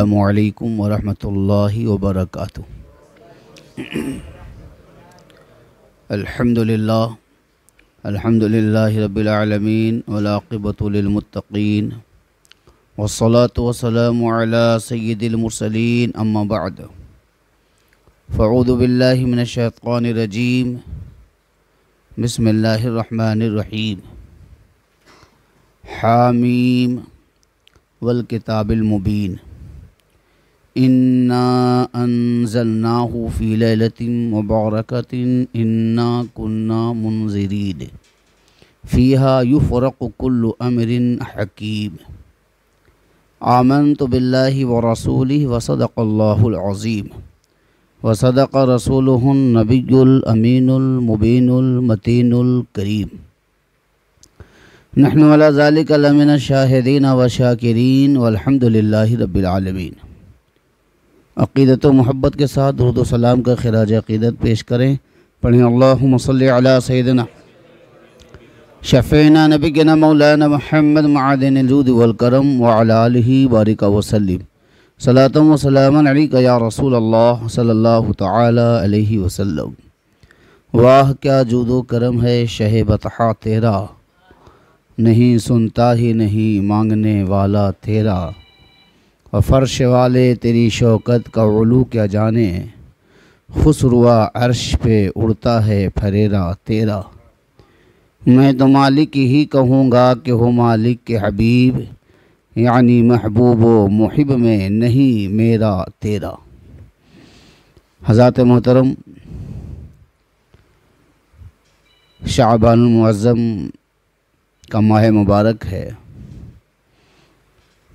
असलकम वरहमल वबरक अल्हम्दुलिल्लाह अल्हम्दुलिल्लाह रबालमीन वलाक़बतमतकीन वसलात वसलम सैदमरसलिन अम्माबाद फ़ौदबिल्लिमिनशैतरजीम बसमीम हामीम वल किताबिल मुबीन इन्ना अनजलनाहु फ़ी लैलतिन मुबारकतिन इन्ना कुन्ना मुनजरीन फ़ीहा युफ़रक कुल्लु अमरिन हकीम आमन तो बिल्लाहि व रसूल वसदक़ल्लाज़ीम वसदक रसूल नबीलअमीनमबीनमतीनकरीम नहनवाला ज़ालिकमिन शाहिदीन व शाकिरीन वलहमदिल्ला रबालमीन अक़ीदत मोहब्बत के साथ दरुद सलाम का खराज अक़ीदत पेश करें पढ़ें अल्लाम सैदना शफ़ीना नबी गिना मौलाना महमद मादिनजूद वलकरम वाल बारिक वसलम सलातम वसलाम या रसूल अल्लाह सल्लल्लाहु अलैहि वसल्लम वाह क्या जूदो करम है शह बतहा तेरा नहीं सुनता ही नहीं मांगने वाला तेरा व फर्श वाले तेरी शौकत का उलू क्या जाने खुसरुआ अर्श पे उड़ता है फरेरा तेरा मैं तो मालिक ही कहूँगा कि हो मालिक के हबीब यानी महबूब व महब में नहीं मेरा तेरा हजरत मोहतरम शाहबानज़म का माह मुबारक है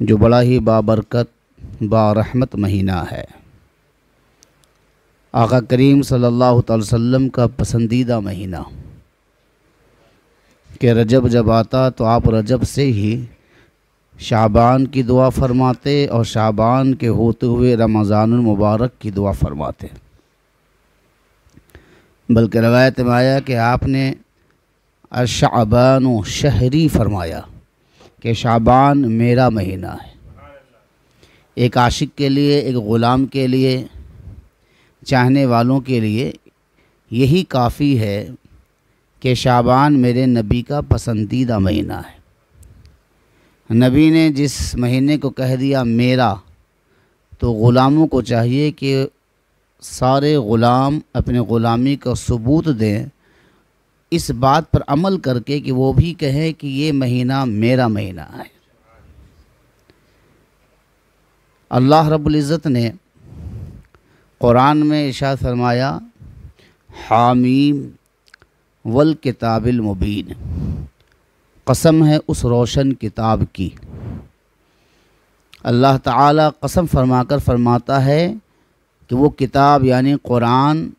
जो बड़ा ही बाबरकत बारहमत महीना है आका करीम सल्लल्लाहु अलैहि वसल्लम का पसंदीदा महीना कि रजब जब आता तो आप रजब से ही शाबान की दुआ फरमाते और शाबान के होते हुए रमज़ान मुबारक की दुआ फरमाते बल्कि रवायत में आया कि आपने अशाबान शहरी फरमाया कि शाबान मेरा महीना है एक आशिक के लिए एक ग़ुलाम के लिए चाहने वालों के लिए यही काफ़ी है कि शाबान मेरे नबी का पसंदीदा महीना है नबी ने जिस महीने को कह दिया मेरा तो ग़ुलामों को चाहिए कि सारे ग़ुलाम अपने ग़ुलामी का सबूत दें इस बात पर अमल करके कि वो भी कहें कि ये महीना मेरा महीना है अल्लाह रबुल्ज़त ने क़ुरान में इशा फरमाया हामीम वल किताबिल मुबीन कसम है उस रोशन किताब की अल्लाह ताला कसम फरमाकर फरमाता है कि वो किताब यानी क़ुरान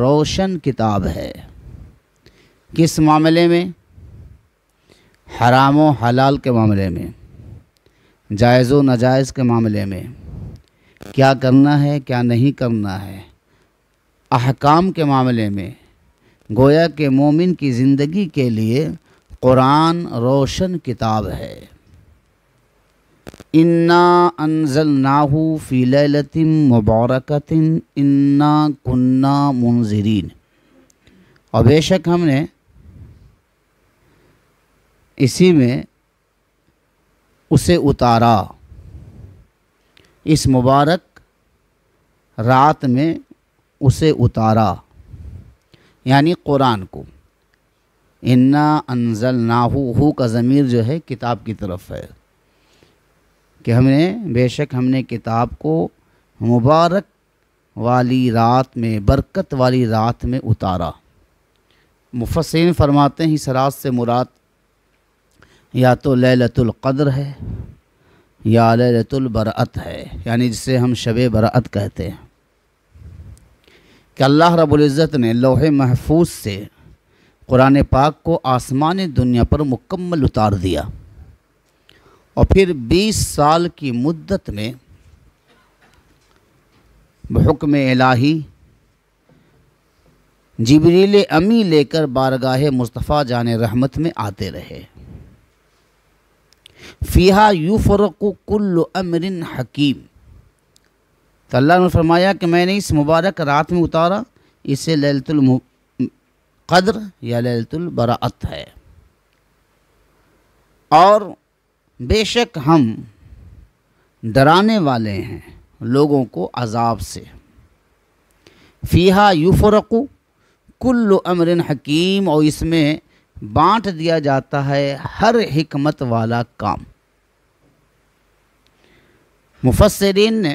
रोशन किताब है किस मामले में हराम व हलाल के मामले में जायज़ नजायज़ के मामले में क्या करना है क्या नहीं करना है अहकाम के मामले में गोया के मोमिन की ज़िंदगी के लिए कुरान रोशन किताब है इन्ना अनजल नाहू फ़ी लतिम मुबारकतिन इन्ना कुन्ना मुनजरीन और बेशक हमने इसी में उसे उतारा इस मुबारक रात में उसे उतारा यानी कुरान को इन्ना अनजल नाहू हु का ज़मीर जो है किताब की तरफ है कि हमने बेशक हमने किताब को मुबारक वाली रात में बरकत वाली रात में उतारा मुफसिन फरमाते हैं इस रात से मुराद या तो लैलतुल क़द्र है या लैलतुल है यानी जिसे हम शब बरात कहते हैं कि अल्लाह रबुल्ज़त ने लोहे महफूज से कुरान पाक को आसमान दुनिया पर मुकम्मल उतार दिया और फिर 20 साल की मुद्दत में हुक्म इलाही जबरील अमी लेकर बारगाह मुस्तफ़ा जान रहमत में आते रहे फ़िहा यू फ़र्कुल्ल अमरिन हकीम तो अल्लाह ने फरमाया कि मैंने इस मुबारक रात में उतारा इसे ललतुल कद्र या ललतुल बरात है और बेशक हम डराने वाले हैं लोगों को अजाब से फ़िहा यूफ़रकू कुल्ल अमरिन हकीम और इसमें बांट दिया जाता है हर हिकमत वाला काम मुफसरीन ने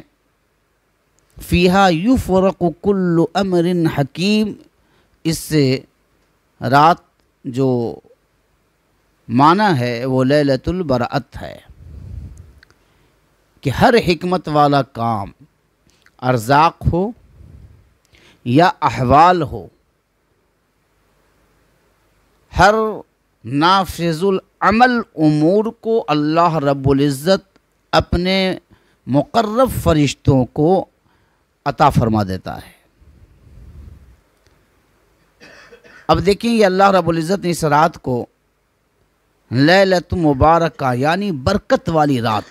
फ़ीहा यू फ़रकुल्ल अमरिन हकीम इससे रात जो माना है वो ललतुलबरात है कि हर हमत वाला काम अर्जाक हो या अहवाल हो हर नाफिजुल अमल उमूर को अल्लाह रब्बुल इज़्ज़त अपने मुकर्रब फरिश्तों को अता फरमा देता है अब देखेंगे अल्लाह रबुल्ज़त ने इस रात को लत मुबारक का यानी बरकत वाली रात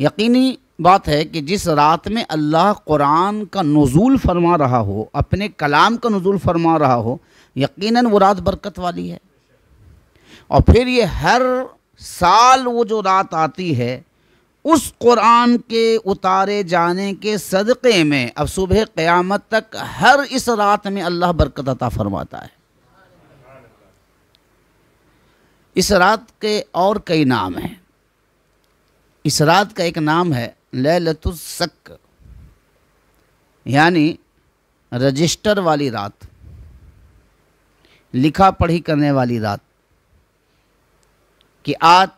यकीनी बात है कि जिस रात में अल्लाह कुरान का नज़ुल फरमा रहा हो अपने कलाम का नज़ुल फरमा रहा हो यकीनन वो रात बरकत वाली है और फिर ये हर साल वो जो रात आती है उस कुरान के उतारे जाने के सदक़े में अब सुबह क़यामत तक हर इस रात में अल्लाह बरकत अता फरमाता है इस रात के और कई नाम हैं इस रात का एक नाम है लतुसक यानी रजिस्टर वाली रात लिखा पढ़ी करने वाली रात कि आज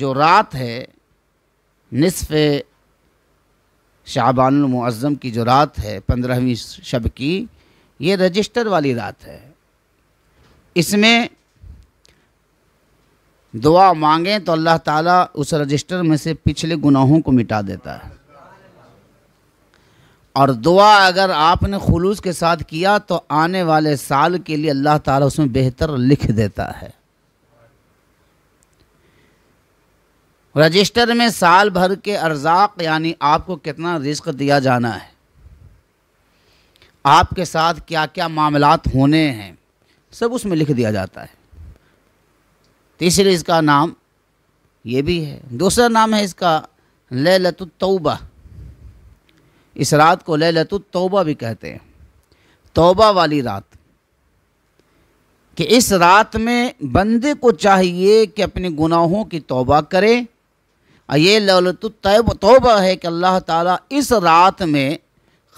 जो रात है नصफ़ शाबानमज़म की जो रात है पंद्रहवीं शब की ये रजिस्टर वाली रात है इसमें दुआ मांगें तो अल्लाह ताला उस रजिस्टर में से पिछले गुनाहों को मिटा देता है और दुआ अगर आपने खलूस के साथ किया तो आने वाले साल के लिए अल्लाह ताला उसमें बेहतर लिख देता है रजिस्टर में साल भर के अर्जाक यानी आपको कितना रिस्क दिया जाना है आपके साथ क्या क्या मामलात होने हैं सब उसमें लिख दिया जाता है तीसरे इसका नाम ये भी है दूसरा नाम है इसका लतुतौबा इस रात को लतुतौबा भी कहते हैं तौबा वाली रात कि इस रात में बंदे को चाहिए कि अपने गुनाहों की तौबा करें ये ललत तोबा है कि अल्लाह ताला इस रात में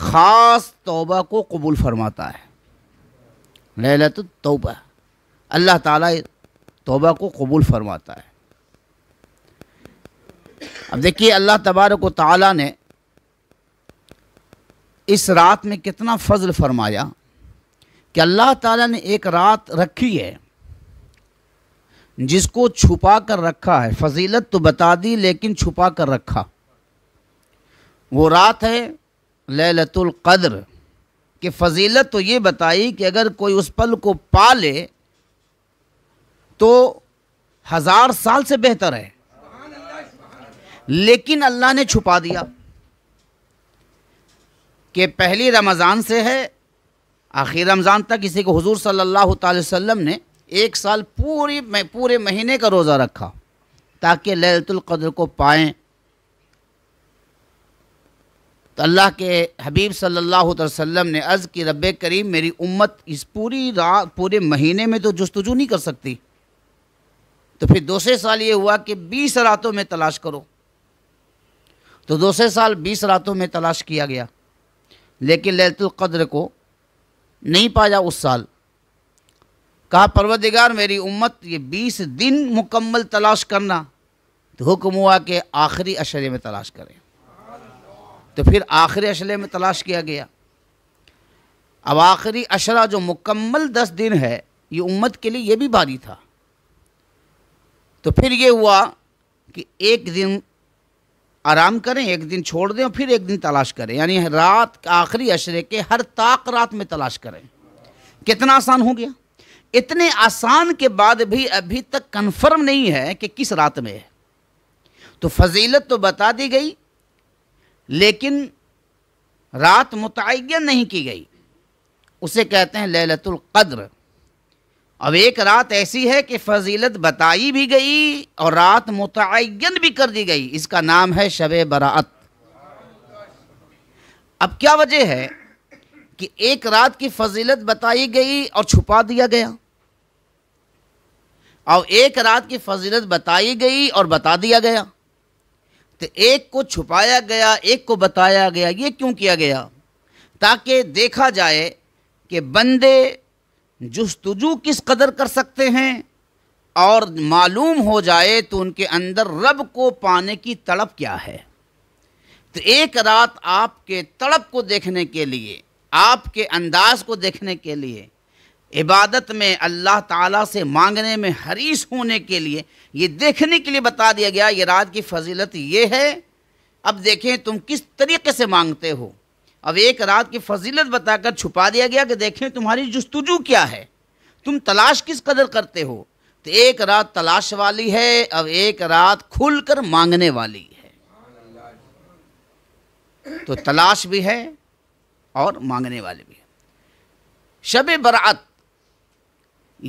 ख़ास तोबा को कबूल फरमाता है ललत तोबा अल्लाह ताला तोबा को कबूल फरमाता है अब देखिए अल्लाह तबारक ताला ने इस रात में कितना फ़ज़ल फरमाया कि अल्लाह ताला ने एक रात रखी है जिसको छुपा कर रखा है फजीलत तो बता दी लेकिन छुपा कर रखा वो रात है ललतुल कद्र कि फजीलत तो ये बताई कि अगर कोई उस पल को पा ले तो हज़ार साल से बेहतर है लेकिन अल्लाह ने छुपा दिया कि पहली रमज़ान से है आखिर रमज़ान तक इसी को हुजूर सल्लल्लाहु अलैहि वसल्लम ने एक साल पूरी पूरे महीने का रोज़ा रखा ताकि ललतुल्क़द्र को पाएँ तो अल्लाह के हबीब सल्लल्लाहु अलैहि वसल्लम ने अज़ की रब करीम मेरी उम्मत इस पूरी रात पूरे महीने में तो जस्तजू नहीं कर सकती तो फिर दूसरे साल ये हुआ कि बीस रातों में तलाश करो तो दूसरे साल बीस रातों में तलाश किया गया लेकिन ललतुल्क़द्र को नहीं पाया उस साल कहा परवदिगार मेरी उम्मत ये बीस दिन मुकम्मल तलाश करना तो हुक्म हुआ कि आखिरी अशरे में तलाश करें तो फिर आखिरी अशरे में तलाश किया गया अब आखिरी अशरा जो मुकम्मल दस दिन है ये उम्मत के लिए ये भी भारी था तो फिर ये हुआ कि एक दिन आराम करें एक दिन छोड़ दें और फिर एक दिन तलाश करें यानी रात आखिरी अशरे के हर ताक रात में तलाश करें कितना आसान हो गया इतने आसान के बाद भी अभी तक कन्फर्म नहीं है कि किस रात में है तो फजीलत तो बता दी गई लेकिन रात मुतन नहीं की गई उसे कहते हैं ललतुल कद्र अब एक रात ऐसी है कि फजीलत बताई भी गई और रात मुतन भी कर दी गई इसका नाम है शब बरात अब क्या वजह है कि एक रात की फजीलत बताई गई और छुपा दिया गया और एक रात की फजीलत बताई गई और बता दिया गया तो एक को छुपाया गया एक को बताया गया ये क्यों किया गया ताकि देखा जाए कि बंदे जस्तजू किस कदर कर सकते हैं और मालूम हो जाए तो उनके अंदर रब को पाने की तड़प क्या है तो एक रात आपके तड़प को देखने के लिए आपके अंदाज को देखने के लिए इबादत में अल्लाह ताला से मांगने में हरीस होने के लिए ये देखने के लिए बता दिया गया ये रात की फजीलत ये है अब देखें तुम किस तरीके से मांगते हो अब एक रात की फजीलत बताकर छुपा दिया गया कि देखें तुम्हारी जस्तुजू क्या है तुम तलाश किस कदर करते हो तो एक रात तलाश वाली है अब एक रात खुलकर मांगने वाली है तो तलाश भी है और मांगने वाले भी शब बरात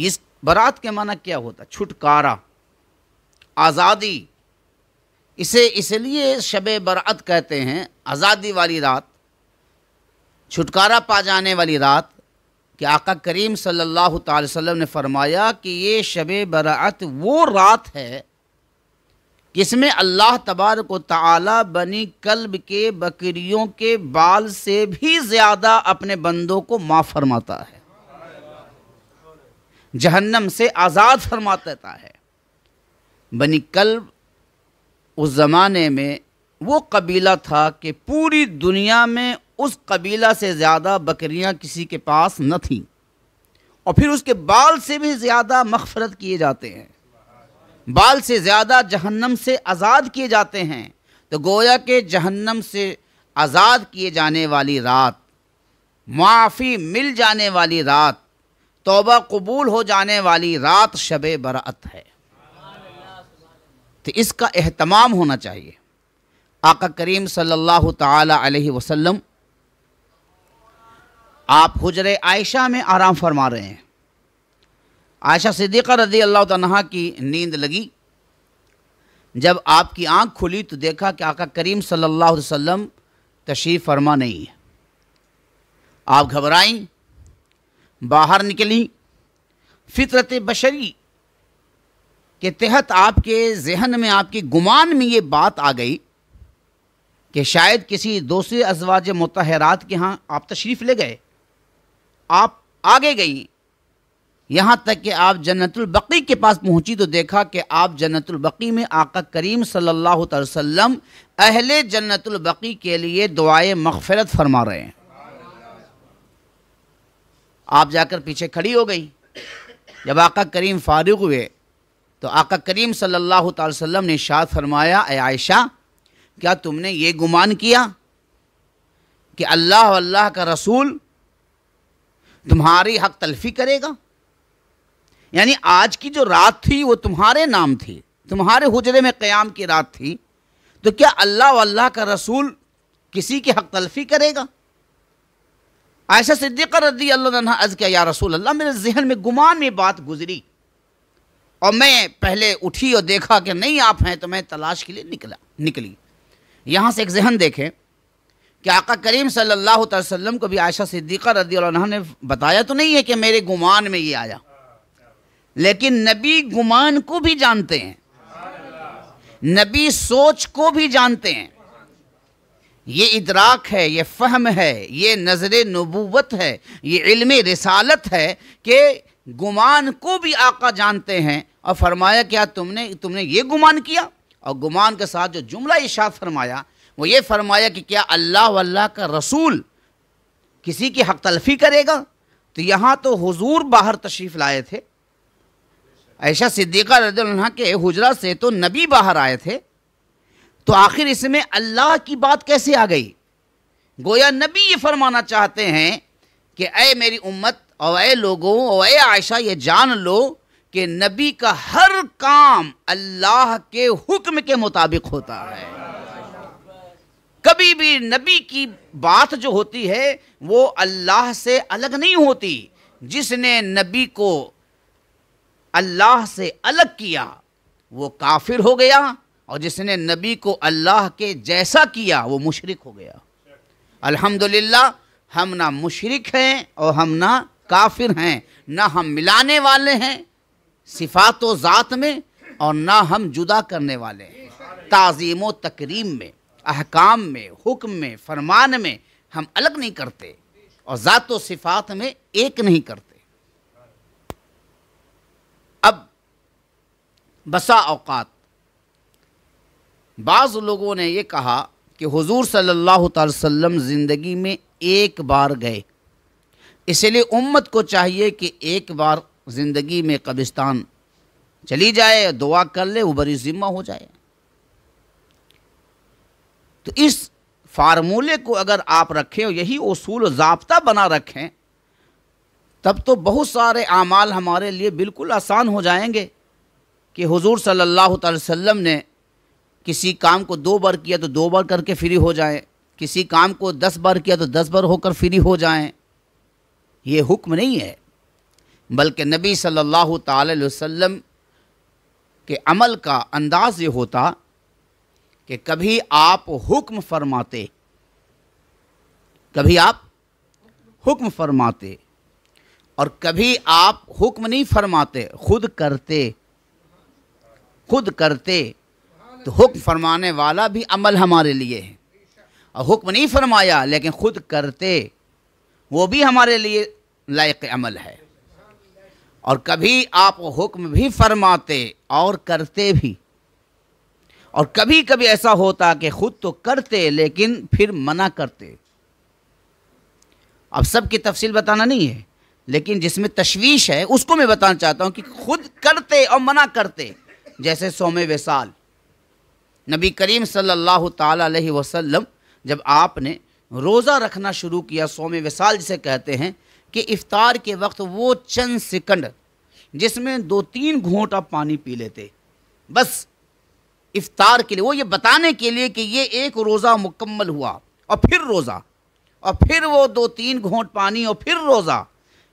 इस बरात के माना क्या होता छुटकारा आज़ादी इसे इसलिए शब बरात कहते हैं आज़ादी वाली रात छुटकारा पा जाने वाली रात कि आका करीम सल्लल्लाहु अलैहि वसल्लम ने फरमाया कि ये शब बरात वो रात है इसमें अल्लाह तबार को तला बनी कल्ब के बकरियों के बाल से भी ज़्यादा अपने बंदों को माफ़ फरमाता है जहन्नम से आज़ाद फरमा देता है बनी कल्ब उस ज़माने में वो कबीला था कि पूरी दुनिया में उस कबीला से ज़्यादा बकरियां किसी के पास न थीं और फिर उसके बाल से भी ज़्यादा मफफरत किए जाते हैं बाल से ज़्यादा जहन्नम से आज़ाद किए जाते हैं तो गोया के जहन्नम से आज़ाद किए जाने वाली रात माफ़ी मिल जाने वाली रात तोबा कबूल हो जाने वाली रात शब बरात है तो इसका अहतमाम होना चाहिए आका करीम सल्लल्लाहु ताला अलैहि वसल्लम आप हजर आयशा में आराम फरमा रहे हैं आयशा सिद्दीक़ा रजी अल्लाह तहा की नींद लगी जब आपकी आंख खुली तो देखा कि आका करीम सल्लल्लाहु अलैहि वसल्लम तशरीफ़ फरमा नहीं है आप घबराई बाहर निकली फितरत बशरी के तहत आपके जहन में आपके गुमान में ये बात आ गई कि शायद किसी दूसरे अजवाज मतहरात के यहाँ आप तशरीफ़ ले गए आप आगे गई यहाँ तक कि आप जन्नतुल बकी के पास पहुँची तो देखा कि आप जन्नतुल बकी में आका करीम सल्लल्लाहु अलैहि वसल्लम अहले जन्नतुल बकी के लिए दुआए मगफरत फरमा रहे हैं आप जाकर पीछे खड़ी हो गई जब आका करीम फारूक हुए तो आका करीम सल्लल्लाहु अलैहि वसल्लम ने शाद फरमाया आयशा क्या तुमने ये गुमान किया कि अल्लाह अल्लाह का रसूल तुम्हारी हक तलफी करेगा यानी आज की जो रात थी वो तुम्हारे नाम थी तुम्हारे हुजरे में क़याम की रात थी तो क्या अल्लाह अल्लाह का रसूल किसी की हक तलफी करेगा ऐसा सिद्दीक़ रदी अल्लाह अज क्या या रसूल अल्लाह मेरे जहन में गुमान में बात गुजरी और मैं पहले उठी और देखा कि नहीं आप हैं तो मैं तलाश के लिए निकला निकली यहाँ से एक जहन देखें कि आका करीम सल्लल्लाहु अलैहि वसल्लम को भी आयशा सिद्दीक़ा रदी ने बताया तो नहीं है कि मेरे गुमान में ये आया लेकिन नबी गुमान को भी जानते हैं नबी सोच को भी जानते हैं ये इदराक है ये फहम है ये नज़र नबूवत है ये इल्म रसालत है कि गुमान को भी आका जानते हैं और फरमाया क्या तुमने तुमने ये गुमान किया और गुमान के साथ जो जुमला इशाद फरमाया वो ये फरमाया कि क्या अल्लाह वल्लाह का रसूल किसी की हक तलफी करेगा तो यहाँ तो हुजूर बाहर तशरीफ़ लाए थे ऐशा सिद्दीक़ा रद्दा के हुजरा से तो नबी बाहर आए थे तो आखिर इसमें अल्लाह की बात कैसे आ गई गोया नबी ये फरमाना चाहते हैं कि अय मेरी उम्मत और अय लोगों और अय आयशा ये जान लो कि नबी का हर काम अल्लाह के हुक्म के मुताबिक होता है कभी भी नबी की बात जो होती है वो अल्लाह से अलग नहीं होती जिसने नबी को अल्लाह से अलग किया वो काफिर हो गया और जिसने नबी को अल्लाह के जैसा किया वो मुशरक हो गया अल्हम्दुलिल्लाह हम ना मुशरक हैं और हम ना काफिर हैं ना हम मिलाने वाले हैं सिफात ज़ात में और ना हम जुदा करने वाले हैं तज़ीम तकरीम में अहकाम में हुक्म में फरमान में हम अलग नहीं करते और ज़ात सिफ़ात में एक नहीं करते बसा अवकात बाज़ लोगों ने यह कहा कि हुजूर सल्लल्लाहु अलैहि वसल्लम ज़िंदगी में एक बार गए इसलिए उम्मत को चाहिए कि एक बार ज़िंदगी में कब्रिस्तान चली जाए दुआ कर ले वो बरी ज़िम्मा हो जाए तो इस फार्मूले को अगर आप रखें यही असूल ज़बता बना रखें तब तो बहुत सारे अमाल हमारे लिए बिल्कुल आसान हो जाएंगे कि हुजूर सल्लल्लाहु अलैहि वसल्लम ने किसी काम को दो बार किया तो दो बार करके फ्री हो जाए किसी काम को दस बार किया तो दस बार होकर फ्री हो जाए ये हुक्म नहीं है बल्कि नबी सल्लल्लाहु अलैहि वसल्लम के अमल का अंदाज़ ये होता कि कभी आप हुक्म फरमाते कभी आप हुक्म फरमाते और कभी आप हुक्म नहीं फरमाते खुद करते खुद करते तो हुक्म फरमाने वाला भी अमल हमारे लिए है और हुक्म नहीं फरमाया लेकिन खुद करते वो भी हमारे लिए लायक अमल है और कभी आप हुक्म भी फरमाते और करते भी और कभी कभी ऐसा होता कि खुद तो करते लेकिन फिर मना करते अब सबकी तफसील बताना नहीं है लेकिन जिसमें तशवीश है उसको मैं बताना चाहता हूं कि खुद करते और मना करते जैसे सोम वसाल नबी करीम सल्लल्लाहु अलैहि वसल्लम जब आपने रोज़ा रखना शुरू किया सोम वसाल जिसे कहते हैं कि इफ्तार के वक्त वो चंद सेकंड जिसमें दो तीन घोंट आप पानी पी लेते बस इफ्तार के लिए वो ये बताने के लिए कि ये एक रोज़ा मुकम्मल हुआ और फिर रोज़ा और फिर वो दो तीन घोंट पानी और फिर रोज़ा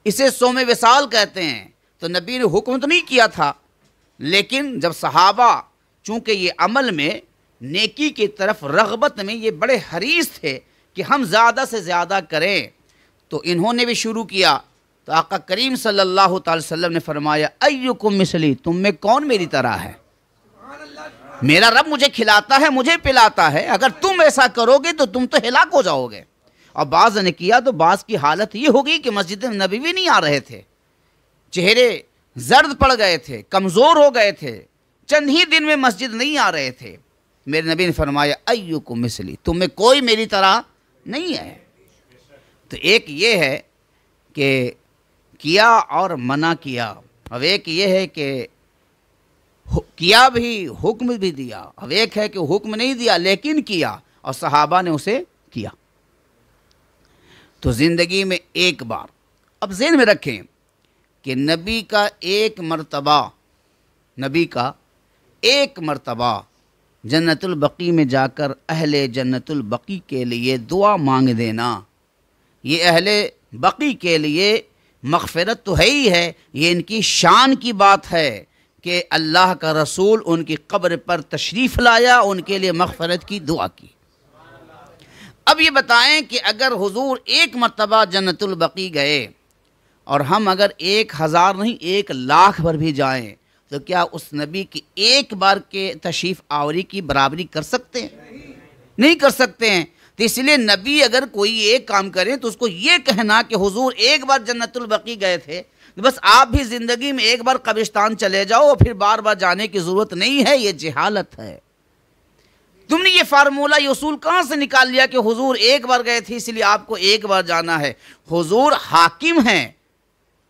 इसे सोम वसाल कहते हैं तो नबी ने हुक्म तो नहीं किया था लेकिन जब सहाबा चूँकि ये अमल में नेकी की तरफ रगबत में ये बड़े हरीस थे कि हम ज़्यादा से ज़्यादा करें तो इन्होंने भी शुरू किया तो आका करीम सल्लल्लाहु अलैहि वसल्लम ने फरमाया अयुकुम मिसली तुम में कौन मेरी तरह है मेरा रब मुझे खिलाता है मुझे पिलाता है अगर तुम ऐसा करोगे तो तुम तो हिलाक हो जाओगे और बाज़ ने किया तो बाज़ की हालत ये होगी कि मस्जिद नबी भी नहीं आ रहे थे चेहरे जर्द पड़ गए थे कमज़ोर हो गए थे चंद ही दिन में मस्जिद नहीं आ रहे थे मेरे नबी ने फरमाया अयु को मिसली तुम्हें कोई मेरी तरह नहीं है तो एक ये है कि किया और मना किया अब एक ये है कि किया भी हुक्म भी दिया अब एक है कि हुक्म नहीं दिया लेकिन किया और सहाबा ने उसे किया तो ज़िंदगी में एक बार अब जेन में रखें कि नबी का एक मर्तबा नबी का एक मर्तबा जन्नतुलबकी में जाकर अहले जन्नतुलबकी के लिए दुआ मांग देना ये अहले बकी के लिए मगफ़रत तो है ही है ये इनकी शान की बात है कि अल्लाह का रसूल उनकी कब्र पर तशरीफ़ लाया उनके लिए मगफ़रत की दुआ की अब ये बताएं कि अगर हुजूर एक मरतबा जन्नतुलबकी गए और हम अगर एक हज़ार नहीं एक लाख पर भी जाएं तो क्या उस नबी की एक बार के तशीफ आवरी की बराबरी कर सकते हैं नहीं कर सकते हैं तो इसलिए नबी अगर कोई एक काम करें तो उसको ये कहना कि हुजूर एक बार जन्नतुलबकी गए थे तो बस आप भी ज़िंदगी में एक बार कब्रिस्तान चले जाओ और फिर बार बार जाने की ज़रूरत नहीं है ये जहालत है तुमने ये फार्मूला ये उसूल कहाँ से निकाल लिया कि हुजूर एक बार गए थे इसलिए आपको एक बार जाना है हुजूर हाकिम हैं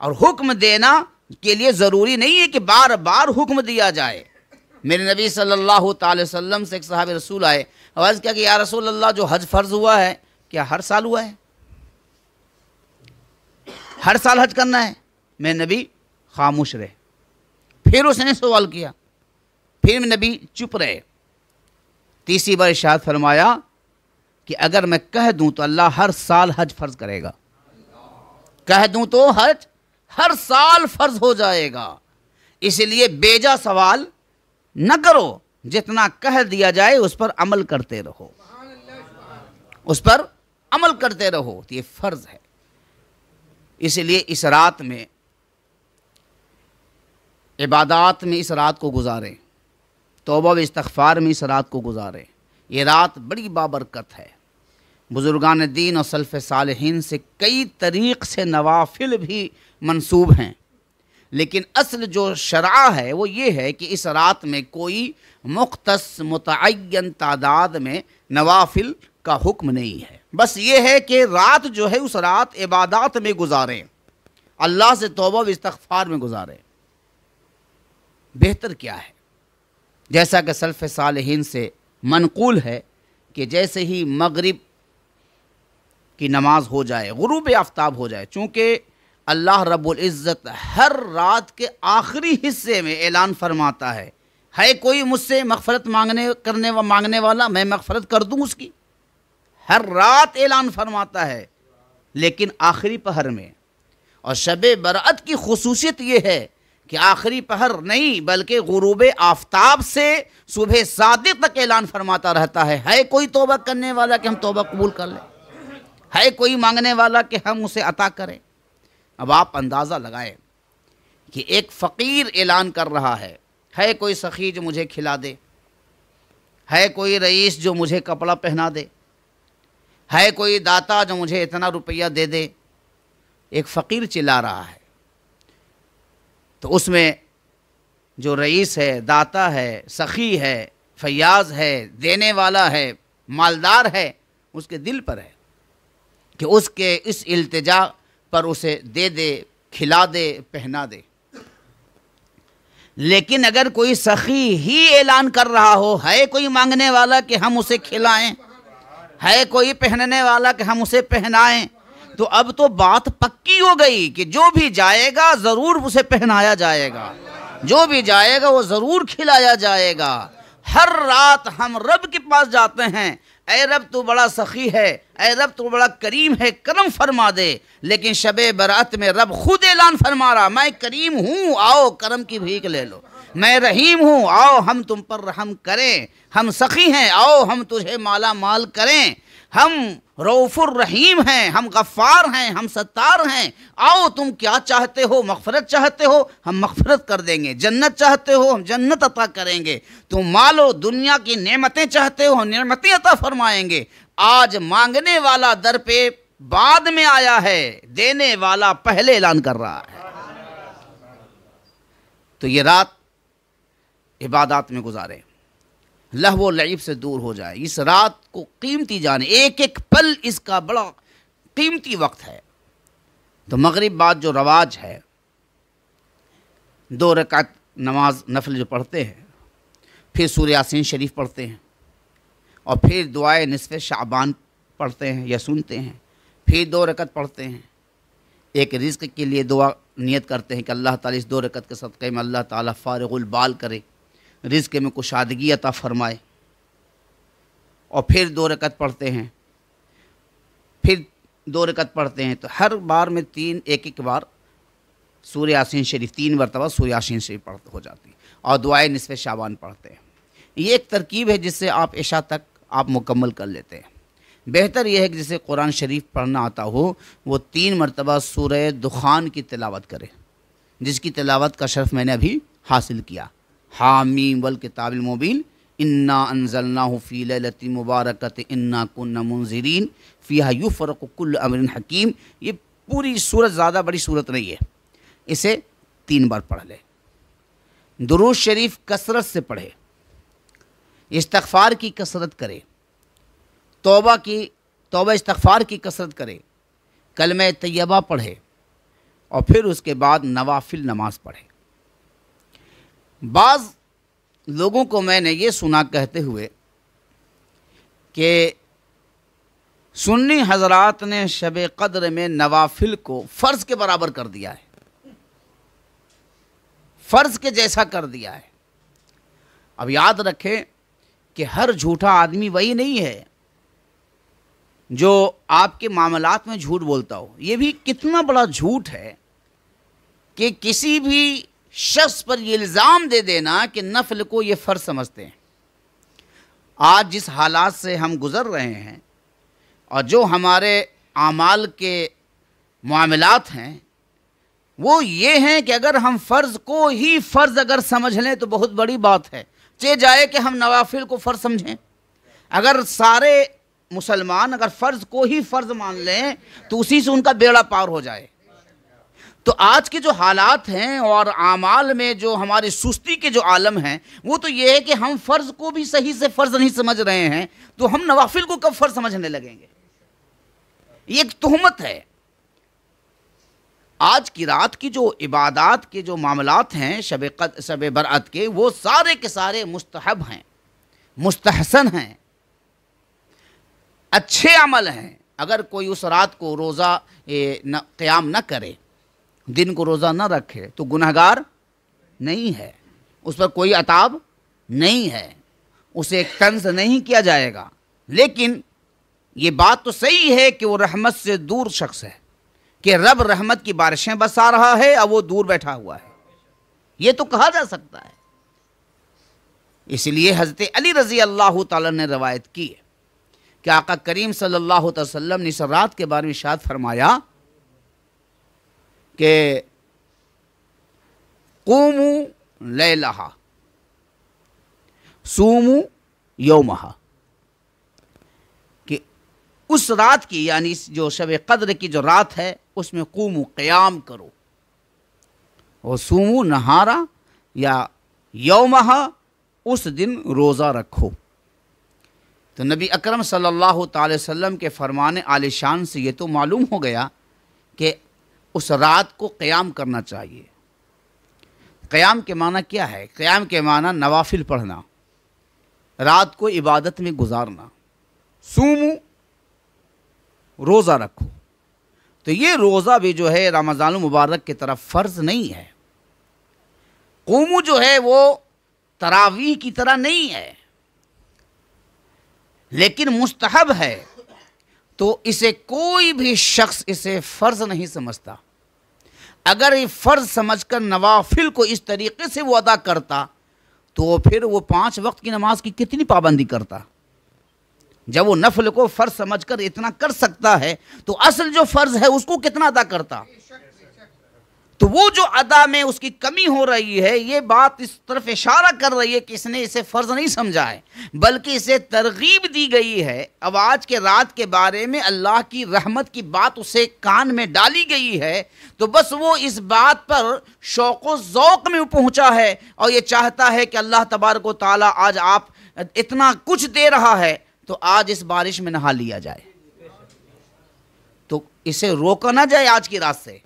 और हुक्म देना के लिए ज़रूरी नहीं है कि बार बार हुक्म दिया जाए मेरे नबी सल्लल्लाहु अलैहि वसल्लम से एक साहब रसूल आए आवाज़ क्या कि या रसूल अल्लाह जो हज फ़र्ज़ हुआ है क्या हर साल हुआ है हर साल हज करना है मेरे नबी खामोश रहे फिर उसने सवाल किया फिर नबी चुप रहे तीसरी बार इशाद फरमाया कि अगर मैं कह दूं तो अल्लाह हर साल हज फ़र्ज़ करेगा कह दूं तो हज हर साल फर्ज हो जाएगा इसलिए बेजा सवाल न करो जितना कह दिया जाए उस पर अमल करते रहो उस पर अमल करते रहो तो ये फ़र्ज है इसलिए इस रात में इबादात में इस रात को गुजारें तोबा व इस्तफ़ार में इस रात को गुजारें ये रात बड़ी बाबरकत है बुज़ुर्गान दीन और सल्फ़ सालहीन से कई तरीक़ से नवाफिल भी मंसूब हैं लेकिन असल जो शरा है वो ये है कि इस रात में कोई मुख्त मतन तादाद में नवाफिल का हुक्म नहीं है बस ये है कि रात जो है उस रात इबादत में गुजारें अल्लाह से तोबा व इस्तफ़ार में गुजारें बेहतर क्या है जैसा कि सल्फ़ हिंद से मनकूल है कि जैसे ही मगरब की नमाज हो जाए गुरूब आफ्ताब हो जाए चूँकि अल्लाह रब्बुल इज़्ज़त हर रात के आखिरी हिस्से में ऐलान फरमाता है है कोई मुझसे मगफरत मांगने करने व मांगने वाला मैं मगफरत कर दूँ उसकी हर रात ऐलान फरमाता है लेकिन आखिरी पहर में और शब बरात की खसूसियत यह है कि आखिरी पहर नहीं बल्कि गुरूब आफ्ताब से सुबह सादे तक ऐलान फरमाता रहता है है कोई तोबा करने वाला कि हम तोबा कबूल कर लें है कोई मांगने वाला कि हम उसे अता करें अब आप अंदाज़ा लगाएं कि एक फ़कीर ऐलान कर रहा है है कोई सखी जो मुझे खिला दे है कोई रईस जो मुझे कपड़ा पहना दे है कोई दाता जो मुझे इतना रुपया दे दे एक फ़कीर चिल्ला रहा है तो उसमें जो रईस है दाता है सखी है फयाज है देने वाला है मालदार है उसके दिल पर है कि उसके इस अल्तजा पर उसे दे दे खिला दे पहना दे लेकिन अगर कोई सखी ही ऐलान कर रहा हो है कोई मांगने वाला कि हम उसे खिलाएं है कोई पहनने वाला कि हम उसे पहनाएं तो अब तो बात पक्की हो गई कि जो भी जाएगा ज़रूर उसे पहनाया जाएगा जो भी जाएगा वो ज़रूर खिलाया जाएगा हर रात हम रब के पास जाते हैं ए रब तू बड़ा सखी है ए रब तो बड़ा करीम है करम फरमा दे लेकिन शब बरात में रब खुद ऐलान फरमा रहा मैं करीम हूँ आओ करम की भीख ले लो मैं रहीम हूँ आओ हम तुम पर रहम करें हम सखी हैं आओ हम तुझे माला माल करें हम रऊफ़ुर रहीम हैं हम गफ़ार हैं हम सत्तार हैं आओ तुम क्या चाहते हो मगफरत चाहते हो हम मगफरत कर देंगे जन्नत चाहते हो हम जन्नत अता करेंगे तुम मालो दुनिया की नेमतें चाहते हो हम नेमतें अता फरमाएंगे आज मांगने वाला दर पे बाद में आया है देने वाला पहले ऐलान कर रहा है तो ये रात इबादत में गुजारें लहव लईब से दूर हो जाए इस रात को कीमती जाने एक एक पल इसका बड़ा कीमती वक्त है तो मगरब बाद जो रवाज है दो रकात नमाज नफल जो पढ़ते हैं फिर सूर्य यासिन शरीफ पढ़ते हैं और फिर दुआए नसफ़ शाबान पढ़ते हैं या सुनते हैं फिर दो रकत पढ़ते हैं एक रिज़्क के लिए दुआ नियत करते हैं कि अल्लाह ताली इस दो रकत के सदक़े में अल्लाह ताली फ़ारगुलबाल करे रिज़ में कुशादगी अता फ़रमाए और फिर दो रकत पढ़ते हैं फिर दो रकत पढ़ते हैं तो हर बार में तीन एक एक बार सूर्य आसिन शरीफ तीन मरतबा सूर्य आसिन शरीफ पढ़ हो जाती है और दुआ नस्फ़ शाबान पढ़ते हैं ये एक तरकीब है जिससे आप इशा तक आप मुकम्मल कर लेते हैं बेहतर यह है कि जिसे कुरान शरीफ पढ़ना आता हो वो तीन मरतबा सूर्य दुखान की तलावत करे जिसकी तलावत का शर्फ मैंने अभी हासिल किया हामीम वल किताबिल मुबीन इन्ना अनजलना फ़ील लती मुबारकत इन्ना कन्ना मुंजरीन फ़िया यू फ़रकुल अमरिन हकीम ये पूरी सूरत ज़्यादा बड़ी सूरत नहीं है इसे तीन बार पढ़ लें दरुज शरीफ कसरत से पढ़े इस्तफ़ार की कसरत करे तोबा की तोबा इस्तफ़ार की कसरत करे कलम तैयबा पढ़े और फिर उसके बाद नवाफिल नमाज़ पढ़े बाज़ लोगों को मैंने ये सुना कहते हुए कि सुन्नी हजरात ने शब कदर में नवाफिल को फ़र्ज़ के बराबर कर दिया है फ़र्ज़ के जैसा कर दिया है अब याद रखें कि हर झूठा आदमी वही नहीं है जो आपके मामलात में झूठ बोलता हो ये भी कितना बड़ा झूठ है कि किसी भी शख्स पर ये इल्ज़ाम दे देना कि नफल को ये फ़र्ज समझते हैं आज जिस हालात से हम गुज़र रहे हैं और जो हमारे आमाल के मामलात हैं वो ये हैं कि अगर हम फ़र्ज़ को ही फ़र्ज़ अगर समझ लें तो बहुत बड़ी बात है चे जाए कि हम नवाफिल को फ़र्ज़ समझें अगर सारे मुसलमान अगर फ़र्ज़ को ही फ़र्ज़ मान लें तो उसी से उनका बेड़ा पार हो जाए तो आज के जो हालात हैं और आमाल में जो हमारे सुस्ती के जो आलम हैं वो तो ये है कि हम फ़र्ज़ को भी सही से फ़र्ज़ नहीं समझ रहे हैं तो हम नवाफिल को कब फ़र्ज़ समझने लगेंगे ये एक तहमत है आज की रात की जो इबादत के जो मामलात हैं शब शब बरात के वो सारे के सारे मुस्तहब हैं मुस्तहसन हैं अच्छे अमल हैं अगर कोई उस रात को रोज़ा क़याम न करे दिन को रोज़ा न रखे तो गुनहगार नहीं है उस पर कोई अताब नहीं है उसे एक तंज नहीं किया जाएगा लेकिन ये बात तो सही है कि वो रहमत से दूर शख्स है कि रब रहमत की बारिशें बसा रहा है और वो दूर बैठा हुआ है ये तो कहा जा सकता है इसलिए हज़रत अली रज़ी अल्लाह ताला ने रवायत की है कि आका करीम सल्लल्लाहु अलैहि वसल्लम ने इस रात के बारे में शाद फरमाया कि कोमू लहा सोमू यौमहा कि उस रात की यानी जो शब कद्र की जो रात है उसमें कोमू क़याम करो और सोमु नहारा या यौमहा उस दिन रोज़ा रखो तो नबी अकरम सल्लल्लाहु अलैहि वसल्लम के फरमान आलिशान से ये तो मालूम हो गया कि उस रात को क़याम करना चाहिए क़याम के माना क्या है क़याम के माना नवाफिल पढ़ना रात को इबादत में गुजारना सूमू रोज़ा रखो तो ये रोज़ा भी जो है रमज़ान मुबारक की तरफ फ़र्ज़ नहीं है कूमू जो है वो तरावी की तरह नहीं है लेकिन मुस्तहब है तो इसे कोई भी शख्स इसे फ़र्ज़ नहीं समझता अगर ये फ़र्ज समझ कर नवाफिल को इस तरीके से वो अदा करता तो फिर वो पाँच वक्त की नमाज की कितनी पाबंदी करता जब वो नफल को फ़र्ज समझ कर इतना कर सकता है तो असल जो फ़र्ज है उसको कितना अदा करता तो वो जो अदा में उसकी कमी हो रही है ये बात इस तरफ इशारा कर रही है कि इसने इसे फ़र्ज़ नहीं समझा है बल्कि इसे तरगीब दी गई है अब आज के रात के बारे में अल्लाह की रहमत की बात उसे कान में डाली गई है तो बस वो इस बात पर शौको ज़ौक में पहुंचा है और ये चाहता है कि अल्लाह तबारक ताली आज आप इतना कुछ दे रहा है तो आज इस बारिश में नहा लिया जाए तो इसे रोका ना जाए आज की रात से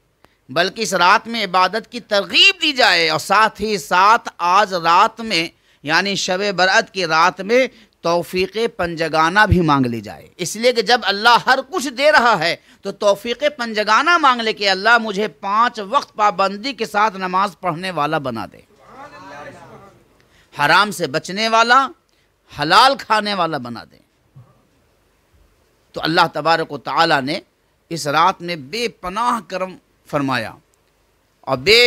बल्कि इस रात में इबादत की तरगीब दी जाए और साथ ही साथ आज रात में यानी शब बरअत की रात में तोफ़ी पंजगाना भी मांग ली जाए इसलिए कि जब अल्लाह हर कुछ दे रहा है तो तोफ़ी पंजगाना मांग ले कि अल्लाह मुझे पाँच वक्त पाबंदी के साथ नमाज पढ़ने वाला बना दे हराम से बचने वाला हलाल खाने वाला बना दे तो अल्लाह तबारक ताली ने इस रात में बेपनाह करम फरमाया और बे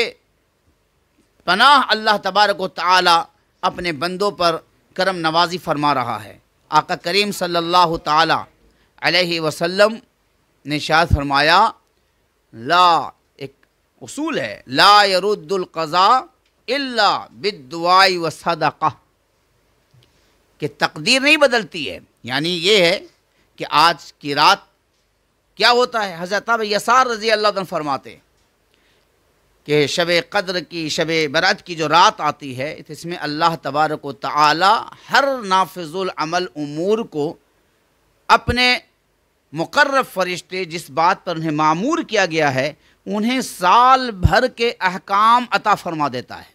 पनाह अल्लाह तबारक ताली अपने बंदों पर करम नवाजी फरमा रहा है आका करीम सल्लल्लाहु अलैहि वसल्लम ने शाद फरमाया ला एक उसूल है ला कज़ा इल्ला बिदवाई व सदक़ा कि तकदीर नहीं बदलती है यानी ये है कि आज की रात क्या होता है हज़रत यसार रज़ी अल्लाह फरमाते कि शब कद्र की शब बरात की जो रात आती है इसमें अल्लाह तबारक ताली हर नाफजुल अमल उमूर को अपने मुकर्र फरिश्ते जिस बात पर उन्हें मामूर किया गया है उन्हें साल भर के अहकाम अता फरमा देता है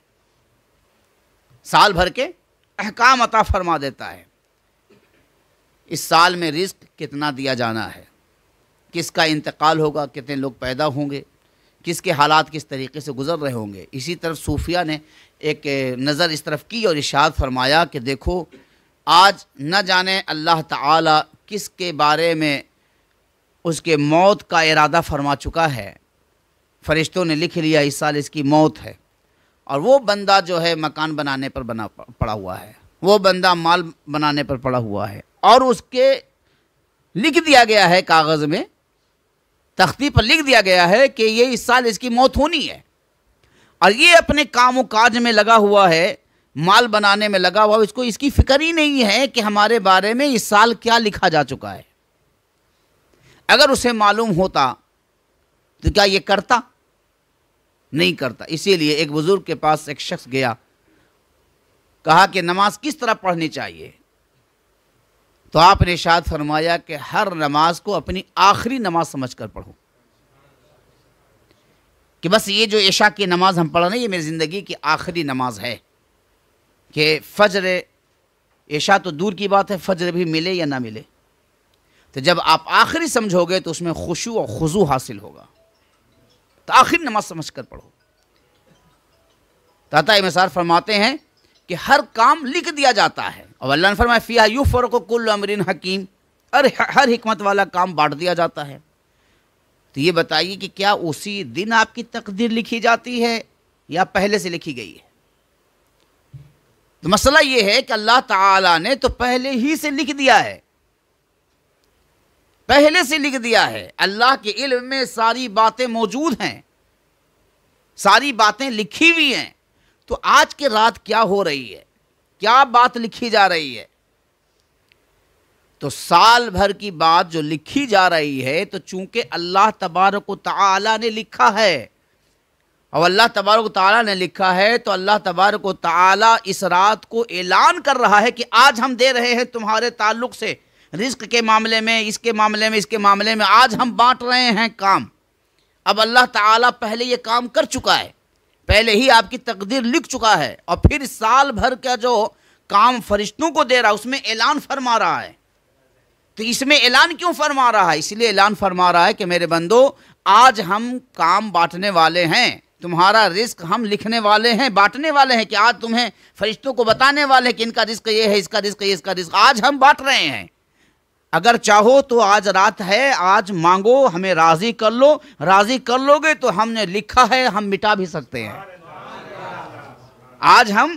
साल भर के अहकाम अता फरमा देता है इस साल में रिस्क कितना दिया जाना है किसका इंतकाल होगा कितने लोग पैदा होंगे किसके हालात किस तरीके से गुजर रहे होंगे इसी तरफ सूफिया ने एक नज़र इस तरफ की और इशाद फरमाया कि देखो आज न जाने अल्लाह ताला किसके बारे में उसके मौत का इरादा फरमा चुका है फरिश्तों ने लिख लिया इस साल इसकी मौत है और वो बंदा जो है मकान बनाने पर बना पड़ा हुआ है वो बंदा माल बनाने पर पड़ा हुआ है और उसके लिख दिया गया है कागज़ में तख्ती पर लिख दिया गया है कि ये इस साल इसकी मौत होनी है और ये अपने काम काज में लगा हुआ है माल बनाने में लगा हुआ इसको इसकी फिक्र ही नहीं है कि हमारे बारे में इस साल क्या लिखा जा चुका है अगर उसे मालूम होता तो क्या ये करता नहीं करता इसीलिए एक बुज़ुर्ग के पास एक शख्स गया कहा कि नमाज किस तरह पढ़नी चाहिए तो आपने शाद फरमाया कि हर नमाज को अपनी आखिरी नमाज समझ कर पढ़ो कि बस ये जो ऐशा की नमाज हम पढ़ रहे ये मेरी ज़िंदगी की आखिरी नमाज है कि फजर ऐशा तो दूर की बात है फजर भी मिले या ना मिले तो जब आप आखिरी समझोगे तो उसमें खुशू और खुजू हासिल होगा तो आखिरी नमाज समझ कर पढ़ो तो ताता मिसार फरमाते हैं कि हर काम लिख दिया जाता है और अल्लाह ने फरमाया फ़िया यू फ़र्क कुल अमरिन हकीम हर हर हमत वाला काम बांट दिया जाता है तो ये बताइए कि क्या उसी दिन आपकी तकदीर लिखी जाती है या पहले से लिखी गई है तो मसला ये है कि अल्लाह ताला ने तो पहले ही से लिख दिया है पहले से लिख दिया है अल्लाह के इल्म में सारी बातें मौजूद हैं सारी बातें लिखी हुई हैं तो आज के रात क्या हो रही है क्या बात लिखी जा रही है तो साल भर की बात जो लिखी जा रही है तो चूंकि अल्लाह तबारक ताला ने लिखा है और अल्लाह तबारक ताला ने लिखा है तो अल्लाह तबारक ताला इस रात को ऐलान कर रहा है कि आज हम दे रहे हैं तुम्हारे ताल्लुक से रिस्क के मामले में इसके मामले में इसके मामले में आज हम बांट रहे हैं काम अब अल्लाह ताला पहले ये काम कर चुका है पहले ही आपकी तकदीर लिख चुका है और फिर साल भर का जो काम फरिश्तों को दे रहा है उसमें ऐलान फरमा रहा है तो इसमें ऐलान क्यों फरमा रहा है इसलिए ऐलान फरमा रहा है कि मेरे बंदो आज हम काम बांटने वाले हैं तुम्हारा रिस्क हम लिखने वाले हैं बांटने वाले हैं कि आज तुम्हें फरिश्तों को बताने वाले हैं कि इनका रिस्क ये है इसका रिस्क ये इसका रिस्क आज हम बांट रहे हैं अगर चाहो तो आज रात है आज मांगो हमें राज़ी कर लो राज़ी कर लोगे तो हमने लिखा है हम मिटा भी सकते हैं आज हम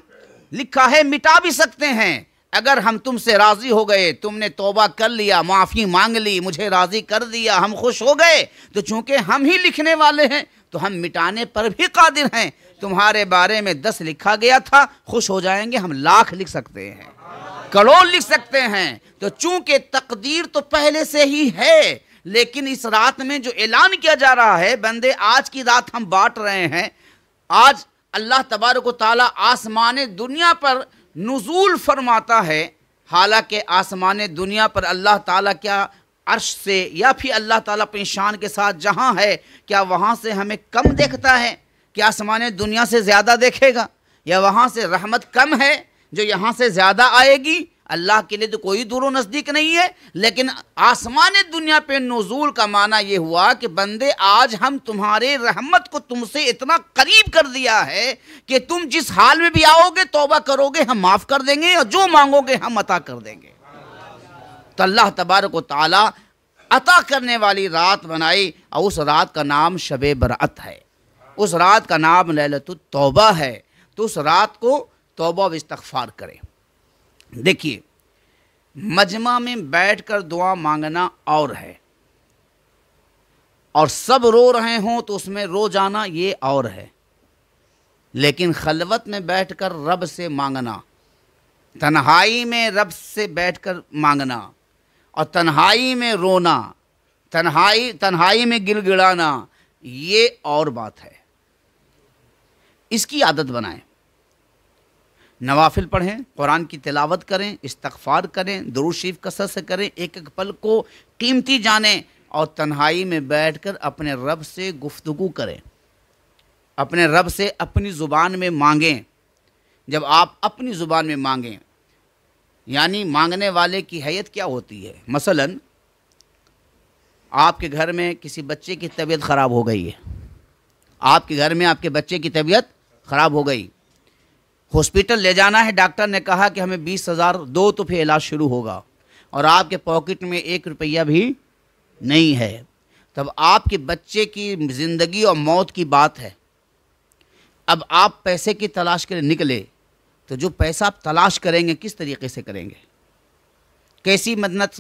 लिखा है मिटा भी सकते हैं अगर हम तुमसे राज़ी हो गए तुमने तोबा कर लिया माफ़ी मांग ली मुझे राज़ी कर दिया हम खुश हो गए तो चूंकि हम ही लिखने वाले हैं तो हम मिटाने पर भी कादिर हैं तुम्हारे बारे में दस लिखा गया था खुश हो जाएंगे हम लाख लिख सकते हैं करोड़ लिख सकते हैं तो चूंकि तकदीर तो पहले से ही है लेकिन इस रात में जो ऐलान किया जा रहा है बंदे आज की रात हम बांट रहे हैं आज अल्लाह तबारक ताला आसमान दुनिया पर नजूल फरमाता है हालांकि आसमान दुनिया पर अल्लाह ताला क्या अर्श से या फिर अल्लाह ताला शान के साथ जहां है क्या वहां से हमें कम देखता है क्या आसमान दुनिया से ज़्यादा देखेगा या वहाँ से रहमत कम है जो यहाँ से ज़्यादा आएगी अल्लाह के लिए तो कोई दूर नज़दीक नहीं है लेकिन आसमान दुनिया पे नजूल का माना यह हुआ कि बंदे आज हम तुम्हारे रहमत को तुमसे इतना करीब कर दिया है कि तुम जिस हाल में भी आओगे तोबा करोगे हम माफ़ कर देंगे और जो मांगोगे हम अता कर देंगे तो अल्लाह तबारक ताली अता करने वाली रात बनाई और उस रात का नाम शब बरात है उस रात का नाम लहलत तौबा है तो उस रात को तौबा व इस्तफ़ार करें देखिए मजमा में बैठकर दुआ मांगना और है और सब रो रहे हों तो उसमें रो जाना ये और है लेकिन खलवत में बैठकर रब से मांगना तन्हाई में रब से बैठकर मांगना और तन्हाई में रोना तन्हाई तन्हाई में गिलगिड़ाना ये और बात है इसकी आदत बनाएं नवाफिल पढ़ें कुरान की तिलावत करें इस्तफ़ार करें दरूशीफ कसर से करें एक एक पल को कीमती जानें और तन्हाई में बैठकर अपने रब से गुफ्तु करें अपने रब से अपनी ज़ुबान में मांगें जब आप अपनी ज़ुबान में मांगें यानी मांगने वाले की हैत क्या होती है मसलन आपके घर में किसी बच्चे की तबीयत ख़राब हो गई है आपके घर में आपके बच्चे की तबीयत ख़राब हो गई हॉस्पिटल ले जाना है डॉक्टर ने कहा कि हमें बीस हज़ार दो तो फिर इलाज शुरू होगा और आपके पॉकेट में एक रुपया भी नहीं है तब आपके बच्चे की ज़िंदगी और मौत की बात है अब आप पैसे की तलाश के लिए निकले तो जो पैसा आप तलाश करेंगे किस तरीके से करेंगे कैसी मदनत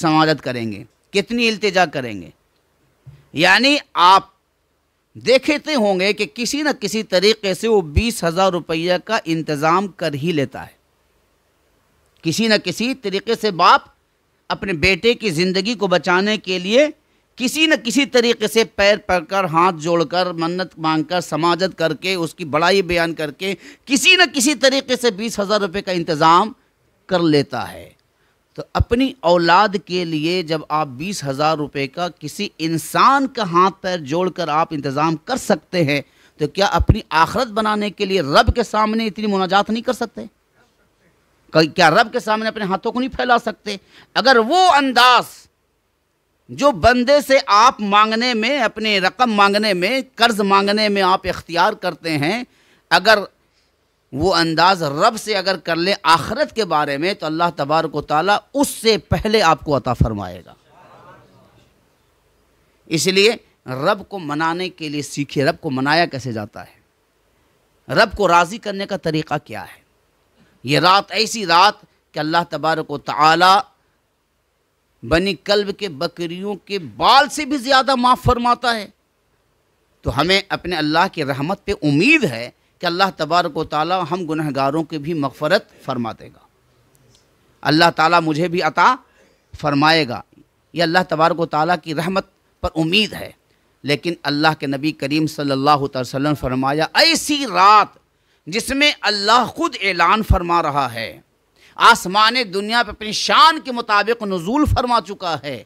समाजत करेंगे कितनी इल्तजा करेंगे यानी आप देखते होंगे कि किसी न किसी तरीके से वो बीस हज़ार रुपया का इंतज़ाम कर ही लेता है किसी न किसी तरीके से बाप अपने बेटे की ज़िंदगी को बचाने के लिए किसी न किसी तरीके से पैर पकड़ हाथ जोड़कर मन्नत मांगकर समाजत करके उसकी बड़ाई बयान करके किसी न किसी तरीके से बीस हज़ार रुपये का इंतज़ाम कर लेता है तो अपनी औलाद के लिए जब आप बीस हज़ार रुपये का किसी इंसान का हाथ पैर जोड़कर आप इंतज़ाम कर सकते हैं तो क्या अपनी आखरत बनाने के लिए रब के सामने इतनी मुनाजात नहीं कर सकते क्या रब के सामने अपने हाथों को नहीं फैला सकते अगर वो अंदाज जो बंदे से आप मांगने में अपने रकम मांगने में कर्ज मांगने में आप इख्तियार करते हैं अगर वो अंदाज़ रब से अगर कर ले आखरत के बारे में तो अल्लाह तबारक ताला उससे पहले आपको अता फरमाएगा इसलिए रब को मनाने के लिए सीखिए रब को मनाया कैसे जाता है रब को राज़ी करने का तरीक़ा क्या है ये रात ऐसी रात कि अल्लाह तबारक ताला बनी कल्ब के बकरियों के बाल से भी ज़्यादा माफ़ फरमाता है तो हमें अपने अल्लाह की रहमत पे उम्मीद है कि अल्लाह तबारक ताली हम गुनहगारों की भी मगफ़रत फरमा देगा अल्लाह ताली मुझे भी अता फरमाएगा यह अल्लाह तबारक ताली की रहमत पर उम्मीद है लेकिन अल्लाह के नबी करीम सल्लल्लाहु अलैहि वसल्लम फरमाया ऐसी रात जिसमें अल्लाह ख़ुद ऐलान फरमा रहा है आसमान दुनिया पर अपनी शान के मुताबिक नज़ूल फरमा चुका है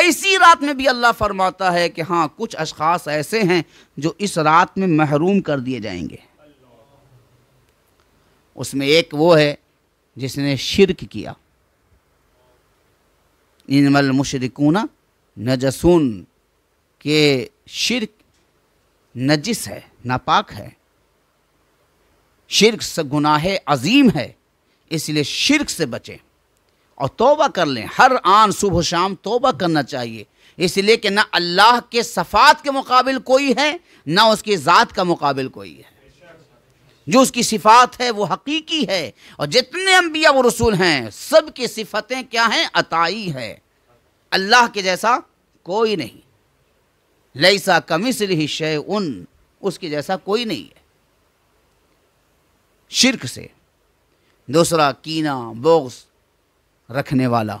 ऐसी रात में भी अल्लाह फरमाता है कि हाँ कुछ अशास ऐसे हैं जो इस रात में महरूम कर दिए जाएंगे उसमें एक वो है जिसने शिरक किया इनमल मुशरकूना नजसून के शिरक नजिस है नापाक है शिरक से गुनाह अजीम है इसलिए शिरक से बचें और तोबा कर लें हर आन सुबह शाम तोबा करना चाहिए इसलिए कि ना अल्लाह के सफ़ात के मुकाबल कोई है ना उसकी ज़ात का मुकाबल कोई है जो उसकी सिफात है वो हकीकी है और जितने अम्बिया व रसूल हैं सब की सिफतें क्या हैं अताई है अल्लाह के जैसा कोई नहीं लईसा कमिसल ही शे उन उसके जैसा कोई नहीं है शिरक से दूसरा कीना बोग्स रखने वाला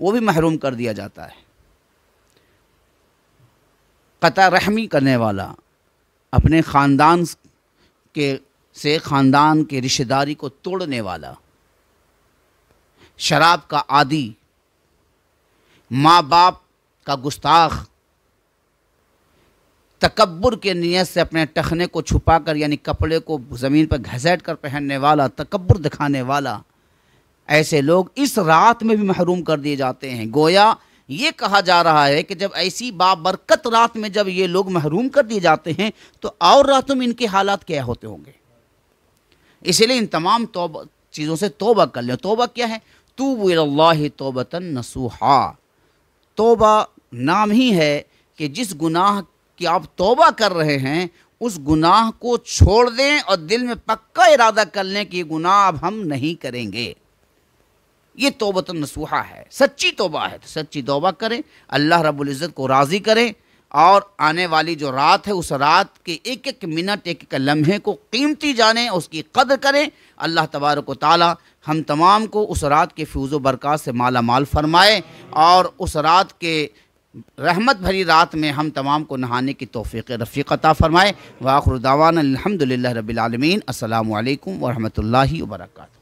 वो भी महरूम कर दिया जाता है कतार रहमी करने वाला अपने ख़ानदान के से ख़ानदान के रिश्तेदारी को तोड़ने वाला शराब का आदि माँ बाप का गुस्ताख तकबर के नीयत से अपने टखने को छुपा कर यानी कपड़े को ज़मीन पर घसीट कर पहनने वाला तकबर दिखाने वाला ऐसे लोग इस रात में भी महरूम कर दिए जाते हैं गोया ये कहा जा रहा है कि जब ऐसी बाबरकत रात में जब ये लोग महरूम कर दिए जाते हैं तो और रातों में इनके हालात क्या होते होंगे इसलिए इन तमाम तोबा चीज़ों से तोबा कर लें तोबा क्या है तूबल्ला तोबता नसूहा तोबा नाम ही है कि जिस गुनाह की आप तोबा कर रहे हैं उस गुनाह को छोड़ दें और दिल में पक्का इरादा कर लें कि ये गुनाह अब हम नहीं करेंगे ये तोबत नसूहा है सच्ची तोबा है तो सच्ची तोबा करें अल्लाह रबुल्ज़त को राज़ी करें और आने वाली जो रात है उस रात के एक एक मिनट एक एक लम्हे को कीमती जानें उसकी कदर करें अल्लाह तबारक ताली हम तमाम को उस रात के फ्यूज़ बरक़ात से माला माल फरमाए और उस रात के रहमत भरी रात में हम तमाम को नहाने की तोफ़ी रफ़ी अता फ़रमाए वाखरुदावान अलहमदिल्ला रबालमीन अल्लाम वरहमल वर्का